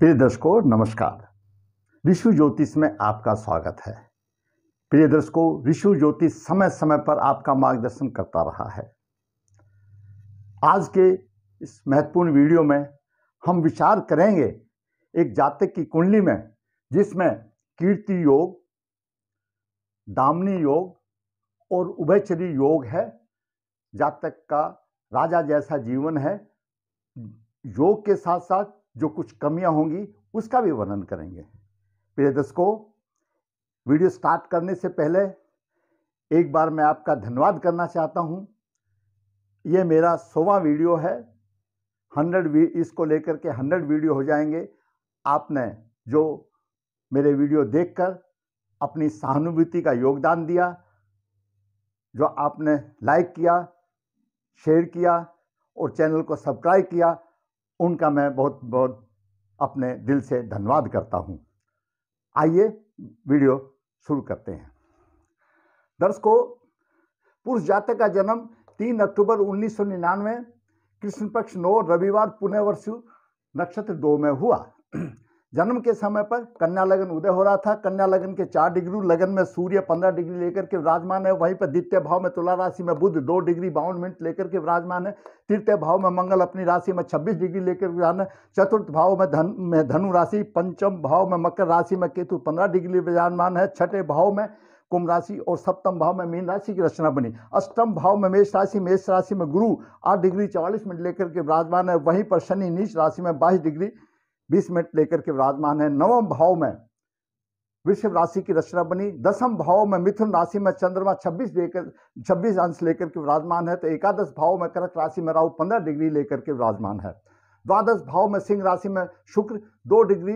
प्रिय दर्शकों नमस्कार विश्व ज्योतिष में आपका स्वागत है प्रिय दर्शकों विश्व ज्योतिष समय समय पर आपका मार्गदर्शन करता रहा है आज के इस महत्वपूर्ण वीडियो में हम विचार करेंगे एक जातक की कुंडली में जिसमें कीर्ति योग दामनी योग और उभयचरी योग है जातक का राजा जैसा जीवन है योग के साथ साथ जो कुछ कमियां होंगी उसका भी वर्णन करेंगे प्रिय दर्शकों वीडियो स्टार्ट करने से पहले एक बार मैं आपका धन्यवाद करना चाहता हूँ ये मेरा सोवा वीडियो है हंड्रेड इसको लेकर के हंड्रेड वीडियो हो जाएंगे आपने जो मेरे वीडियो देखकर अपनी सहानुभूति का योगदान दिया जो आपने लाइक किया शेयर किया और चैनल को सब्सक्राइब किया उनका मैं बहुत बहुत अपने दिल से धन्यवाद करता हूँ आइए वीडियो शुरू करते हैं दर्शकों पुरुष जाति का जन्म 3 अक्टूबर 1999 कृष्ण पक्ष नौ रविवार पुनः नक्षत्र दो में हुआ जन्म के समय पर कन्या लगन उदय हो रहा था कन्या लगन के चार डिग्री लगन में सूर्य पंद्रह डिग्री लेकर के विराजमान है वहीं पर द्वितीय भाव में तुला राशि में बुद्ध दो डिग्री बावन मिनट लेकर के विराजमान है तृतीय भाव में मंगल अपनी राशि में छब्बीस डिग्री लेकर विराजमान है चतुर्थ भाव में धन में धनु राशि पंचम भाव में मकर राशि में केतु पंद्रह डिग्री विराजमान है छठे भाव में कुंभ राशि और सप्तम भाव में मीन राशि की रचना बनी अष्टम भाव में मेष राशि मेष राशि में गुरु आठ डिग्री चौवालीस मिनट लेकर के विराजमान है वहीं पर शनि नीच राशि में बाईस डिग्री बीस मिनट लेकर के विराजमान है नवम भाव में वृषभ राशि की रचना बनी दसम भाव में मिथुन राशि में चंद्रमा 26 लेकर 26 अंश लेकर के विराजमान है तो एकादश भाव में कर्क राशि में राहु 15 डिग्री लेकर के विराजमान है द्वादश भाव में सिंह राशि में शुक्र दो डिग्री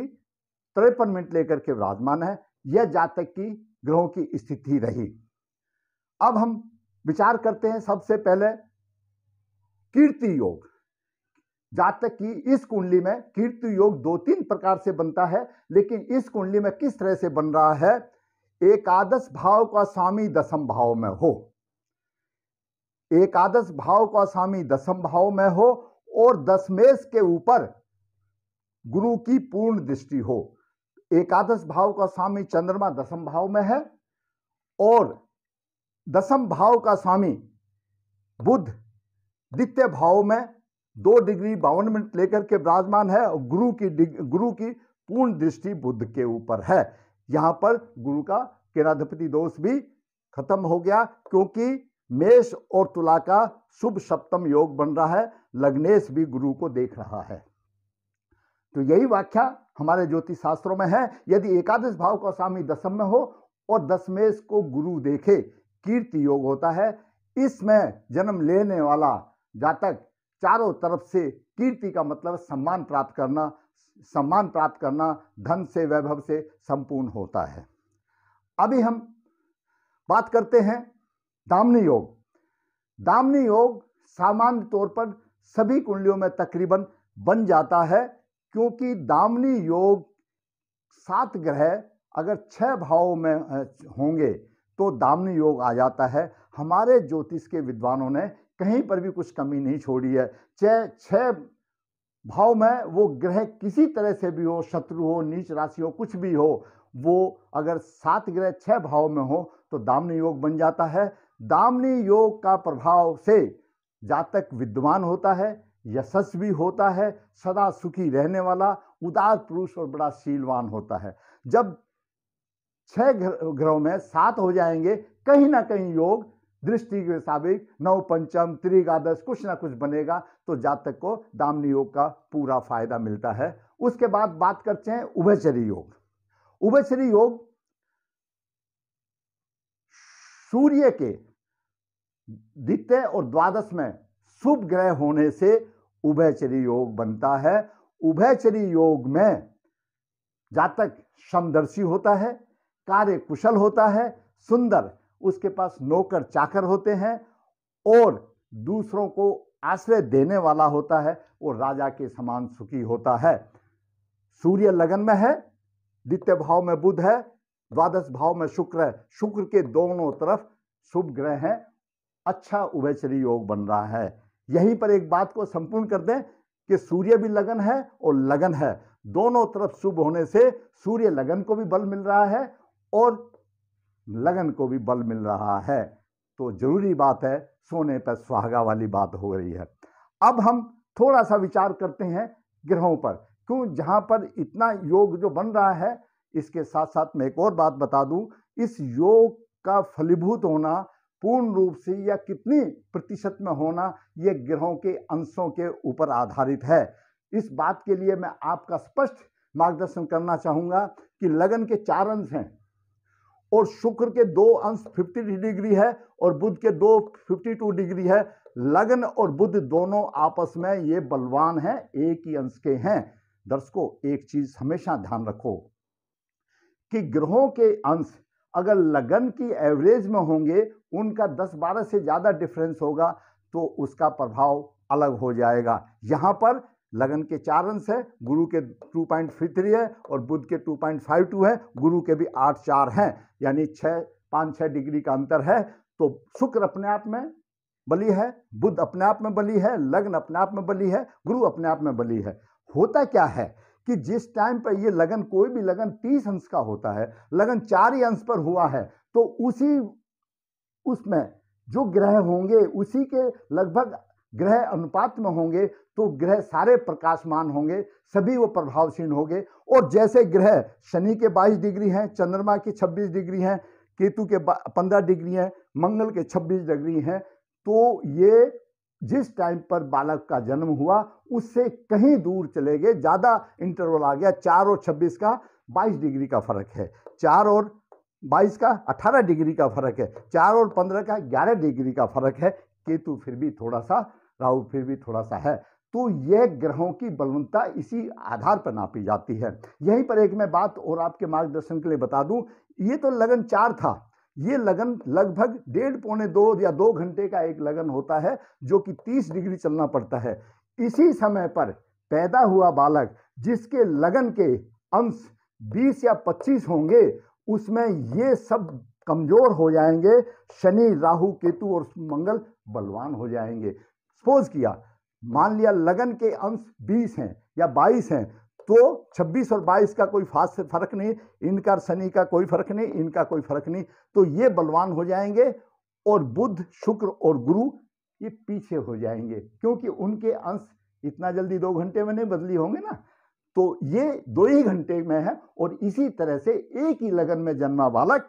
तिरपन मिनट लेकर के विराजमान है यह जातक की ग्रहों की स्थिति रही अब हम विचार करते हैं सबसे पहले कीर्ति योग जातक की इस कुंडली में कीर्ति योग दो तीन प्रकार से बनता है लेकिन इस कुंडली में किस तरह से बन रहा है एकादश भाव का स्वामी दसम भाव में हो एकादश भाव का स्वामी दसम भाव में हो और दसमेश के ऊपर गुरु की पूर्ण दृष्टि हो एकादश भाव का स्वामी चंद्रमा दसम भाव में है और दसम भाव का स्वामी बुद्ध द्वितीय भाव में दो डिग्री बावन मिनट लेकर के विराजमान है और गुरु की गुरु की पूर्ण दृष्टि बुद्ध के ऊपर है यहां पर गुरु का केनाधिपति दोष भी खत्म हो गया क्योंकि मेष और तुला का शुभ सप्तम योग बन रहा है लग्नेश भी गुरु को देख रहा है तो यही व्याख्या हमारे ज्योतिष शास्त्रों में है यदि एकादश भाव का स्वामी दसम में हो और दसमेश को गुरु देखे कीर्ति योग होता है इसमें जन्म लेने वाला जातक चारों तरफ से कीर्ति का मतलब सम्मान प्राप्त करना सम्मान प्राप्त करना धन से वैभव से संपूर्ण होता है अभी हम बात करते हैं दामनी योग दामनी योग सामान्य तौर पर सभी कुंडलियों में तकरीबन बन जाता है क्योंकि दामनी योग सात ग्रह अगर छह भावों में होंगे तो दामनी योग आ जाता है हमारे ज्योतिष के विद्वानों ने कहीं पर भी कुछ कमी नहीं छोड़ी है छः छः भाव में वो ग्रह किसी तरह से भी हो शत्रु हो नीच राशि हो कुछ भी हो वो अगर सात ग्रह छः भाव में हो तो दामनी योग बन जाता है दामनी योग का प्रभाव से जातक विद्वान होता है यशस्वी होता है सदा सुखी रहने वाला उदार पुरुष और बड़ा शीलवान होता है जब छह ग्रहों में सात हो जाएंगे कहीं ना कहीं योग दृष्टि के मुताबिक नव पंचम त्रिगादश कुछ ना कुछ बनेगा तो जातक को दामनी योग का पूरा फायदा मिलता है उसके बाद बात करते हैं उभयचरी योग उभयचरी योग सूर्य के द्वितीय और द्वादश में शुभ ग्रह होने से उभयचरी योग बनता है उभयचरी योग में जातक समदर्शी होता है कार्य कुशल होता है सुंदर उसके पास नौकर चाकर होते हैं और दूसरों को आश्रय देने वाला होता है वो राजा के समान सुखी होता है सूर्य लगन में है द्वितीय भाव में बुध है द्वादश भाव में शुक्र है शुक्र के दोनों तरफ शुभ ग्रह हैं अच्छा उभयचरी योग बन रहा है यहीं पर एक बात को संपूर्ण कर दें कि सूर्य भी लगन है और लगन है दोनों तरफ शुभ होने से सूर्य लगन को भी बल मिल रहा है और लगन को भी बल मिल रहा है तो ज़रूरी बात है सोने पर सुहागा वाली बात हो रही है अब हम थोड़ा सा विचार करते हैं ग्रहों पर क्यों जहां पर इतना योग जो बन रहा है इसके साथ साथ मैं एक और बात बता दूं इस योग का फलीभूत होना पूर्ण रूप से या कितनी प्रतिशत में होना यह ग्रहों के अंशों के ऊपर आधारित है इस बात के लिए मैं आपका स्पष्ट मार्गदर्शन करना चाहूँगा कि लगन के चार अंश हैं और शुक्र के दो अंश 50 डिग्री है और बुध के दो 52 डिग्री है लगन और बुध दोनों आपस में ये बलवान हैं एक ही अंश के हैं दर्शकों एक चीज हमेशा ध्यान रखो कि ग्रहों के अंश अगर लगन की एवरेज में होंगे उनका 10-12 से ज़्यादा डिफरेंस होगा तो उसका प्रभाव अलग हो जाएगा यहां पर लगन के चार अंश है गुरु के टू पॉइंट थ्री है और बुद्ध के टू पॉइंट फाइव टू है गुरु के भी आठ चार हैं यानी छः पाँच छः डिग्री का अंतर है तो शुक्र अपने आप में बलि है बुद्ध अपने आप में बलि है लग्न अपने आप में बलि है गुरु अपने आप में बलि है होता क्या है कि जिस टाइम पर ये लगन कोई भी लगन तीस अंश का होता है लगन चार ही अंश पर हुआ है तो उसी उसमें जो ग्रह होंगे उसी के लगभग ग्रह अनुपात में होंगे तो ग्रह सारे प्रकाशमान होंगे सभी वो प्रभावशील होंगे और जैसे ग्रह शनि के 22 डिग्री हैं चंद्रमा की 26 डिग्री हैं केतु के 15 डिग्री हैं मंगल के 26 डिग्री हैं तो ये जिस टाइम पर बालक का जन्म हुआ उससे कहीं दूर चले गए ज़्यादा इंटरवल आ गया चार और छब्बीस का बाईस डिग्री का फर्क है चार और बाईस का अठारह डिग्री का फर्क है चार और पंद्रह का ग्यारह डिग्री का फर्क है केतु फिर भी थोड़ा सा राहु फिर भी थोड़ा सा है तो ये ग्रहों की बलवंता इसी आधार पर नापी जाती है यहीं पर एक मैं बात और आपके मार्गदर्शन के लिए बता दूं ये तो लगन चार था ये लगन लगभग डेढ़ पौने दो या दो घंटे का एक लगन होता है जो कि तीस डिग्री चलना पड़ता है इसी समय पर पैदा हुआ बालक जिसके लगन के अंश बीस या पच्चीस होंगे उसमें ये सब कमज़ोर हो जाएंगे शनि राहु केतु और मंगल बलवान हो जाएंगे सपोज किया मान लिया लगन के अंश 20 हैं या 22 हैं तो 26 और 22 का कोई फास से फर्क नहीं इनका शनि का कोई फर्क नहीं इनका कोई फर्क नहीं तो ये बलवान हो जाएंगे और बुद्ध शुक्र और गुरु ये पीछे हो जाएंगे क्योंकि उनके अंश इतना जल्दी दो घंटे में नहीं बदली होंगे ना तो ये दो ही घंटे में है और इसी तरह से एक ही लगन में जन्मा बालक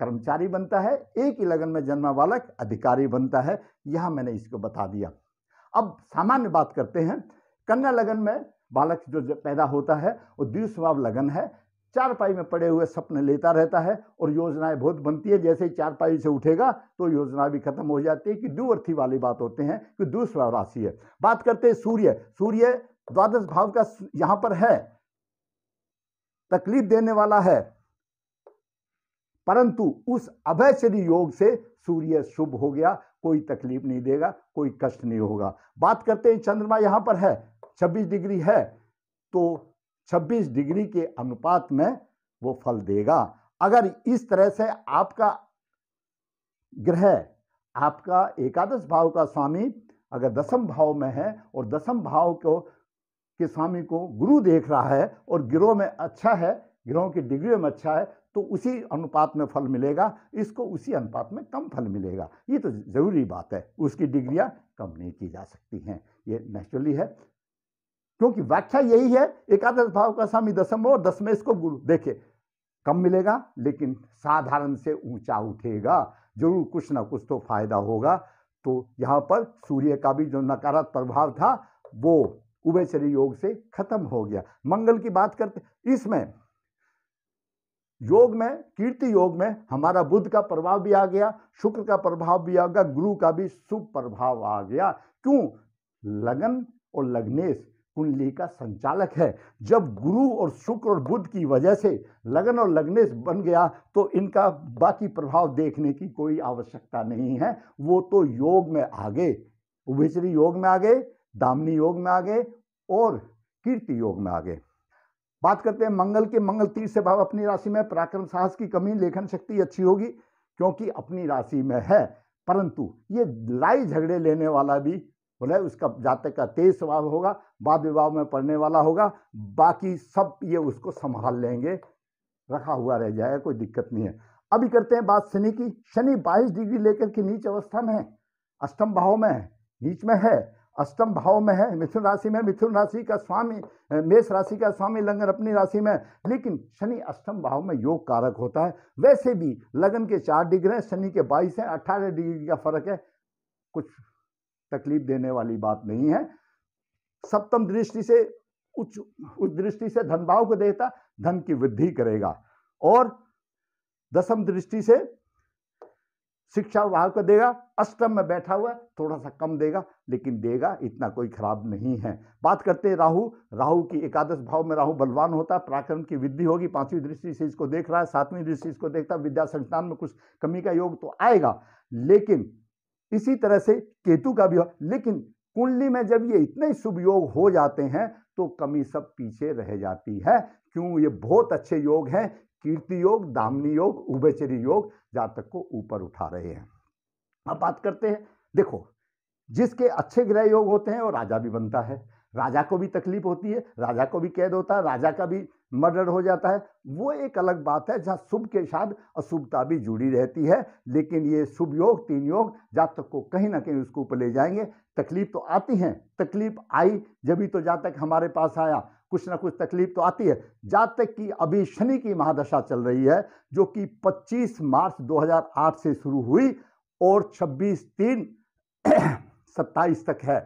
कर्मचारी बनता है एक ही लगन में जन्मा बालक अधिकारी बनता है यह मैंने इसको बता दिया अब सामान्य बात करते हैं कन्या लगन में बालक जो पैदा होता है वो द्विस्वभाव लगन है चार पाई में पड़े हुए सपने लेता रहता है और योजनाएं बहुत बनती है जैसे ही चार पाई से उठेगा तो योजना भी खत्म हो जाती है कि दुवर्थी वाली बात होते हैं कि दुस्वभाव राशि है बात करते हैं सूर्य सूर्य द्वादश भाव का यहाँ पर है तकलीफ देने वाला है परंतु उस अभय योग से सूर्य शुभ हो गया कोई तकलीफ नहीं देगा कोई कष्ट नहीं होगा बात करते हैं चंद्रमा यहाँ पर है 26 डिग्री है तो 26 डिग्री के अनुपात में वो फल देगा अगर इस तरह से आपका ग्रह आपका एकादश भाव का स्वामी अगर दसम भाव में है और दसम भाव को के स्वामी को गुरु देख रहा है और गिरोह में अच्छा है ग्रहों की डिग्री में अच्छा है तो उसी अनुपात में फल मिलेगा इसको उसी अनुपात में कम फल मिलेगा ये तो ज़रूरी बात है उसकी डिग्रियाँ कम नहीं की जा सकती हैं ये नेचुरली है क्योंकि व्याख्या यही है एकादश भाव का स्वामी दसम और दसमें इसको गुरु देखे कम मिलेगा लेकिन साधारण से ऊंचा उठेगा जरूर कुछ ना कुछ तो फायदा होगा तो यहाँ पर सूर्य का भी जो नकारात्मक प्रभाव था वो उभयचरी योग से खत्म हो गया मंगल की बात करते इसमें योग में कीर्ति योग में हमारा बुद्ध का प्रभाव भी आ गया शुक्र का प्रभाव भी आ गया गुरु का भी शुभ प्रभाव आ गया क्यों लगन और लग्नेश कुंडली का संचालक है जब गुरु और शुक्र और बुद्ध की वजह से लगन और लग्नेश बन गया तो इनका बाकी प्रभाव देखने की कोई आवश्यकता नहीं है वो तो योग में आ गए उभिचरी योग में आ गए दामनी योग में आ गए और कीर्ति योग में आ गए बात करते हैं मंगल के मंगल तीर्थ से भाव अपनी राशि में पराक्रम साहस की कमी लेखन शक्ति अच्छी होगी क्योंकि अपनी राशि में है परंतु ये लड़ाई झगड़े लेने वाला भी बोले उसका जातक का तेज स्वभाव होगा वाद विवाह में पड़ने वाला होगा बाकी सब ये उसको संभाल लेंगे रखा हुआ रह जाएगा कोई दिक्कत नहीं है अभी करते हैं बात शनि की शनि बाईस डिग्री लेकर के नीच अवस्था में है अष्टम भाव में है नीच में है अष्टम भाव में है मिथुन राशि में मिथुन राशि का स्वामी मेष राशि का स्वामी लगन अपनी राशि में लेकिन शनि अष्टम भाव में योग कारक होता है वैसे भी लगन के चार डिग्री हैं शनि के बाईस हैं अट्ठारह डिग्री का फर्क है कुछ तकलीफ देने वाली बात नहीं है सप्तम दृष्टि से उच्च उच्च दृष्टि से धन भाव को देता धन की वृद्धि करेगा और दसम दृष्टि से शिक्षा विभाग को देगा अष्टम में बैठा हुआ थोड़ा सा कम देगा लेकिन देगा इतना कोई खराब नहीं है बात करते हैं राहु राहु की एकादश भाव में राहु बलवान होता है पराक्रम की वृद्धि होगी पांचवी दृष्टि से इसको देख रहा है सातवीं दृष्टि इसको देखता है विद्या संस्थान में कुछ कमी का योग तो आएगा लेकिन इसी तरह से केतु का भी हो लेकिन कुंडली में जब ये इतने शुभ योग हो जाते हैं तो कमी सब पीछे रह जाती है क्यों ये बहुत अच्छे योग हैं कीर्ति योग दामनी योग उभयचरी योग जातक को ऊपर उठा रहे हैं अब बात करते हैं देखो जिसके अच्छे ग्रह योग होते हैं वो राजा भी बनता है राजा को भी तकलीफ होती है राजा को भी कैद होता है राजा का भी मर्डर हो जाता है वो एक अलग बात है जहाँ शुभ के साथ अशुभता भी जुड़ी रहती है लेकिन ये शुभ योग तीन योग जातक को कहीं ना कहीं उसको ऊपर ले जाएंगे तकलीफ तो आती है तकलीफ आई जब ही तो जातक हमारे पास आया कुछ ना कुछ तकलीफ तो आती है जा तक कि अभी शनि की महादशा चल रही है जो कि 25 मार्च 2008 से शुरू हुई और 26 तीन 27 तक है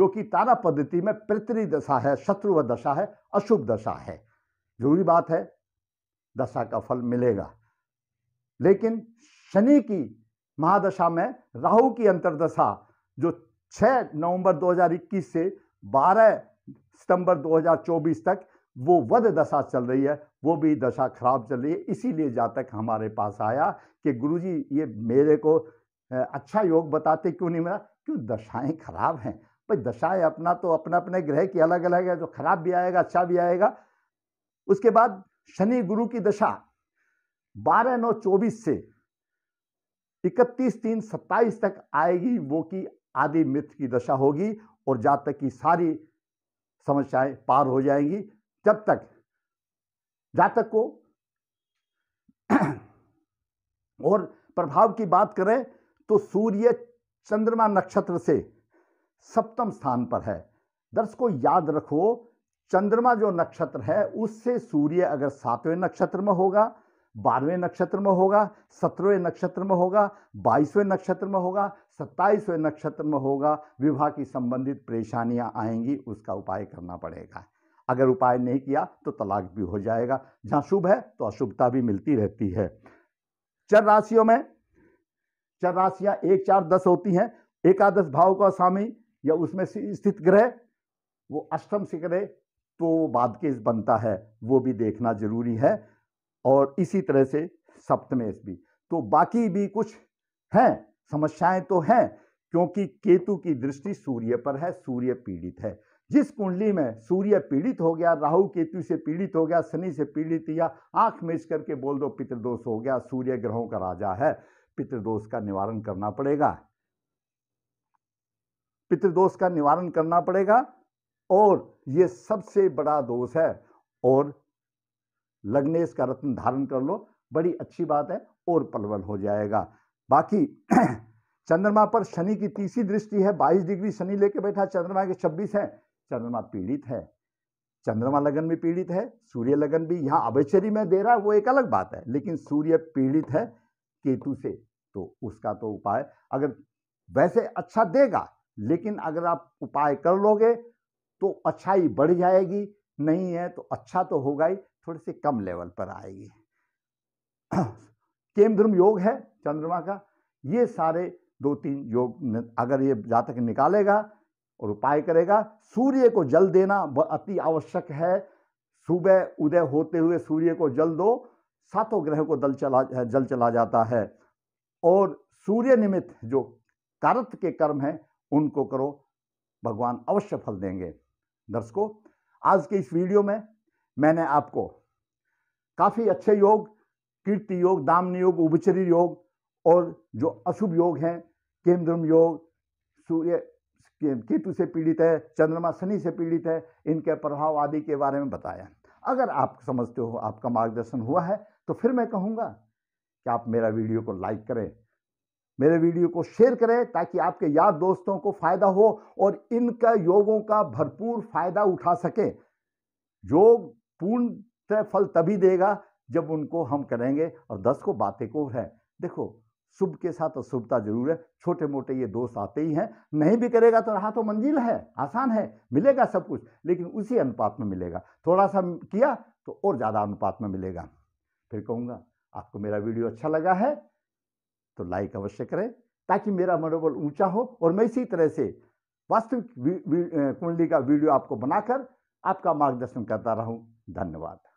जो कि तारा पद्धति में पृथ्वी दशा है शत्रु दशा है अशुभ दशा है जरूरी बात है दशा का फल मिलेगा लेकिन शनि की महादशा में राहु की अंतरदशा जो 6 नवंबर 2021 से 12 सितंबर 2024 तक वो वध दशा चल रही है वो भी दशा खराब चल रही है इसीलिए जातक हमारे पास आया कि गुरुजी ये मेरे को अच्छा योग बताते क्यों नहीं मिला क्यों दशाएं खराब हैं भाई दशाएं अपना तो अपने अपने ग्रह की अलग अलग है जो खराब भी आएगा अच्छा भी आएगा उसके बाद शनि गुरु की दशा बारह नौ चौबीस से इकतीस तीन सत्ताईस तक आएगी वो कि आदि मित्र की दशा होगी और जातक की सारी समस्याएं पार हो जाएंगी जब तक जातक को और प्रभाव की बात करें तो सूर्य चंद्रमा नक्षत्र से सप्तम स्थान पर है दर्शकों याद रखो चंद्रमा जो नक्षत्र है उससे सूर्य अगर सातवें नक्षत्र में होगा बारहवें नक्षत्र में होगा सत्रहवें नक्षत्र में होगा बाईसवें नक्षत्र में होगा सत्ताईसवें नक्षत्र में होगा विवाह की संबंधित परेशानियां आएंगी उसका उपाय करना पड़ेगा अगर उपाय नहीं किया तो तलाक भी हो जाएगा जहाँ शुभ है तो अशुभता भी मिलती रहती है चर राशियों में चर राशियां एक चार दस होती हैं एकादश भाव का स्वामी या उसमें स्थित ग्रह वो अष्टम से ग्रह तो बाद केस बनता है वो भी देखना जरूरी है और इसी तरह से सप्तमेश भी तो बाकी भी कुछ हैं समस्याएं तो हैं क्योंकि केतु की दृष्टि सूर्य पर है सूर्य पीड़ित है जिस कुंडली में सूर्य पीड़ित हो गया राहु केतु से पीड़ित हो गया शनि से पीड़ित या आंख मेज करके बोल दो पितृदोष हो गया सूर्य ग्रहों का राजा है पितृदोष का निवारण करना पड़ेगा पितृदोष का निवारण करना पड़ेगा और ये सबसे बड़ा दोष है और लग्नेश का रत्न धारण कर लो बड़ी अच्छी बात है और पलवल हो जाएगा बाकी चंद्रमा पर शनि की तीसरी दृष्टि है 22 डिग्री शनि लेके बैठा चंद्रमा के 26 है चंद्रमा पीड़ित है चंद्रमा लगन भी पीड़ित है सूर्य लगन भी यहाँ अवैचरी में दे रहा है वो एक अलग बात है लेकिन सूर्य पीड़ित है केतु से तो उसका तो उपाय अगर वैसे अच्छा देगा लेकिन अगर आप उपाय कर लोगे तो अच्छाई बढ़ जाएगी नहीं है तो अच्छा तो होगा ही थोड़े से कम लेवल पर आएगी केम योग है चंद्रमा का ये सारे दो तीन योग अगर ये जातक निकालेगा और उपाय करेगा सूर्य को जल देना अति आवश्यक है सुबह उदय होते हुए सूर्य को जल दो सातों ग्रह को दल चला जल चला जाता है और सूर्य निमित्त जो कारत के कर्म हैं उनको करो भगवान अवश्य फल देंगे दर्शकों आज के इस वीडियो में मैंने आपको काफ़ी अच्छे योग कीर्ति योग दामन योग उपचरी योग और जो अशुभ योग हैं केंद्रम योग सूर्य केतु से पीड़ित है चंद्रमा शनि से पीड़ित है इनके प्रभाव आदि के बारे में बताया अगर आप समझते हो आपका मार्गदर्शन हुआ है तो फिर मैं कहूँगा कि आप मेरा वीडियो को लाइक करें मेरे वीडियो को शेयर करें ताकि आपके यार दोस्तों को फायदा हो और इनका योगों का भरपूर फायदा उठा सके योग पूर्ण फल तभी देगा जब उनको हम करेंगे और दस को बातें को है देखो शुभ के साथ अशुभता जरूर है छोटे मोटे ये दोष आते ही हैं नहीं भी करेगा तो रहा तो मंजिल है आसान है मिलेगा सब कुछ लेकिन उसी अनुपात में मिलेगा थोड़ा सा किया तो और ज़्यादा अनुपात में मिलेगा फिर कहूँगा आपको मेरा वीडियो अच्छा लगा है तो लाइक अवश्य करें ताकि मेरा मनोबल ऊंचा हो और मैं इसी तरह से वास्तविक कुंडली का वीडियो आपको बनाकर आपका मार्गदर्शन करता रहूं धन्यवाद